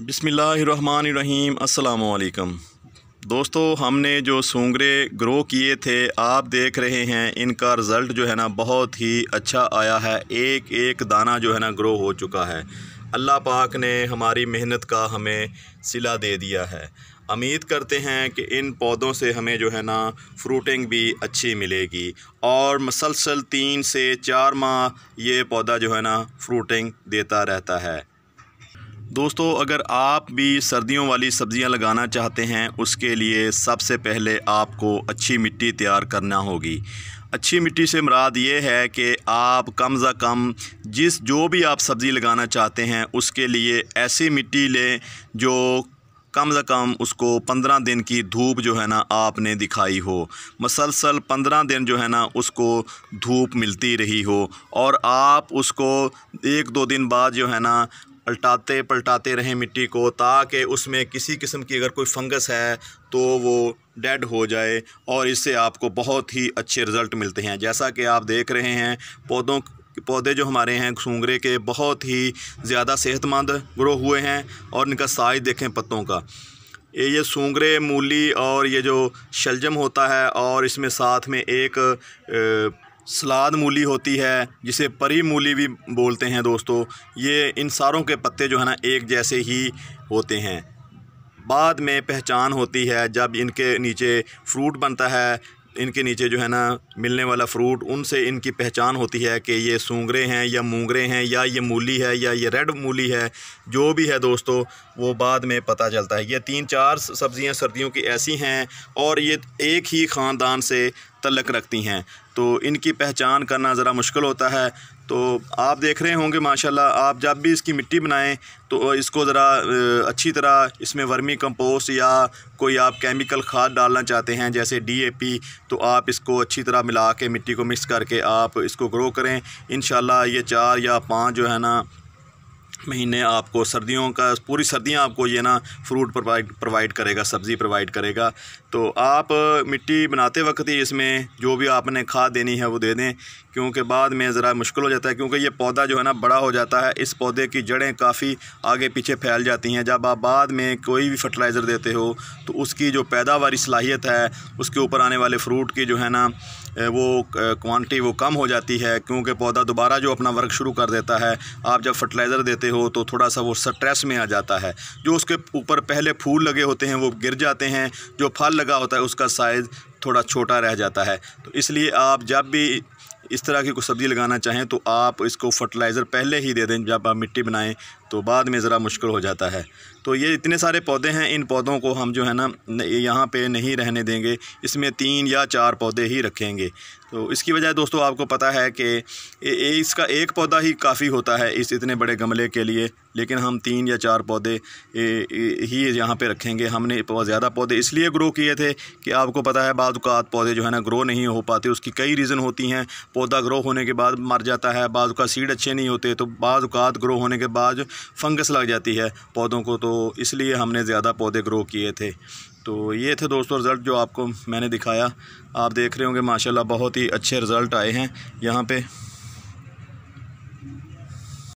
बिसमीम् अल्लाम दोस्तों हमने जो सूंगरे ग्रो किए थे आप देख रहे हैं इनका रिज़ल्ट जो है ना बहुत ही अच्छा आया है एक एक दाना जो है ना ग्रो हो चुका है अल्लाह पाक ने हमारी मेहनत का हमें सिला दे दिया है उम्मीद करते हैं कि इन पौधों से हमें जो है ना फ्रूटिंग भी अच्छी मिलेगी और मसलसल तीन से चार माह ये पौधा जो है ना फ्रूटिंग देता रहता है दोस्तों अगर आप भी सर्दियों वाली सब्ज़ियां लगाना चाहते हैं उसके लिए सबसे पहले आपको अच्छी मिट्टी तैयार करना होगी अच्छी मिट्टी से मुराद ये है कि आप कम से कम जिस जो भी आप सब्ज़ी लगाना चाहते हैं उसके लिए ऐसी मिट्टी लें जो कम से कम उसको पंद्रह दिन की धूप जो है ना आपने दिखाई हो मसलसल पंद्रह दिन जो है ना उसको धूप मिलती रही हो और आप उसको एक दो दिन बाद जो है ना पलटाते पलटाते रहें मिट्टी को ताकि उसमें किसी किस्म की अगर कोई फंगस है तो वो डेड हो जाए और इससे आपको बहुत ही अच्छे रिज़ल्ट मिलते हैं जैसा कि आप देख रहे हैं पौधों पौधे जो हमारे हैं सूंगरे के बहुत ही ज़्यादा सेहतमंद ग्रो हुए हैं और इनका साइज़ देखें पत्तों का ये ये सूंगरे मूली और ये जो शलजम होता है और इसमें साथ में एक सलाद मूली होती है जिसे परी मूली भी बोलते हैं दोस्तों ये इन सारों के पत्ते जो है ना एक जैसे ही होते हैं बाद में पहचान होती है जब इनके नीचे फ्रूट बनता है इनके नीचे जो है ना मिलने वाला फ्रूट उनसे इनकी पहचान होती है कि ये सूंगरे हैं या मूंगरे हैं या ये मूली है या ये रेड मूली है जो भी है दोस्तों वो बाद में पता चलता है ये तीन चार सब्ज़ियां सर्दियों की ऐसी हैं और ये एक ही ख़ानदान से तलक रखती हैं तो इनकी पहचान करना ज़रा मुश्किल होता है तो आप देख रहे होंगे माशाल्लाह आप जब भी इसकी मिट्टी बनाएं तो इसको ज़रा अच्छी तरह इसमें वर्मी कंपोस्ट या कोई आप केमिकल खाद डालना चाहते हैं जैसे डीएपी तो आप इसको अच्छी तरह मिला के मिट्टी को मिक्स करके आप इसको ग्रो करें इन ये चार या पाँच जो है ना महीने आपको सर्दियों का पूरी सर्दियां आपको ये ना फ्रूट प्रोवाइड प्रोवाइड करेगा सब्ज़ी प्रोवाइड करेगा तो आप मिट्टी बनाते वक्त ही इसमें जो भी आपने खाद देनी है वो दे दें क्योंकि बाद में ज़रा मुश्किल हो जाता है क्योंकि ये पौधा जो है ना बड़ा हो जाता है इस पौधे की जड़ें काफ़ी आगे पीछे फैल जाती हैं जब आप बाद में कोई भी फर्टिलाइज़र देते हो तो उसकी जो पैदावार सलाहियत है उसके ऊपर आने वाले फ्रूट की जो है ना वो क्वान्टी वो कम हो जाती है क्योंकि पौधा दोबारा जो अपना वर्क शुरू कर देता है आप जब फर्टिलाइज़र देते हो तो थोड़ा सा वो स्ट्रेस में आ जाता है जो उसके ऊपर पहले फूल लगे होते हैं वो गिर जाते हैं जो फल लगा होता है उसका साइज़ थोड़ा छोटा रह जाता है तो इसलिए आप जब भी इस तरह की कोई सब्ज़ी लगाना चाहें तो आप इसको फर्टिलाइज़र पहले ही दे दें जब आप मिट्टी बनाएं तो बाद में ज़रा मुश्किल हो जाता है तो ये इतने सारे पौधे हैं इन पौधों को हम जो है ना यहाँ पे नहीं रहने देंगे इसमें तीन या चार पौधे ही रखेंगे तो इसकी वजह दोस्तों आपको पता है कि इसका एक पौधा ही काफ़ी होता है इस इतने बड़े गमले के लिए लेकिन हम तीन या चार पौधे ही यहाँ पे रखेंगे हमने बहुत ज़्यादा पौधे इसलिए ग्रो किए थे कि आपको पता है बाज़ात पौधे जो है ना ग्रो नहीं हो पाते उसकी कई रीज़न होती हैं पौधा ग्रो होने के बाद मर जाता है बाज़ सीड अच्छे नहीं होते तो बाद ग्रो होने के बाद फंगस लग जाती है पौधों को तो इसलिए हमने ज़्यादा पौधे ग्रो किए थे तो ये थे दोस्तों रिज़ल्ट जो आपको मैंने दिखाया आप देख रहे होंगे माशाल्लाह बहुत ही अच्छे रिज़ल्ट आए हैं यहाँ पे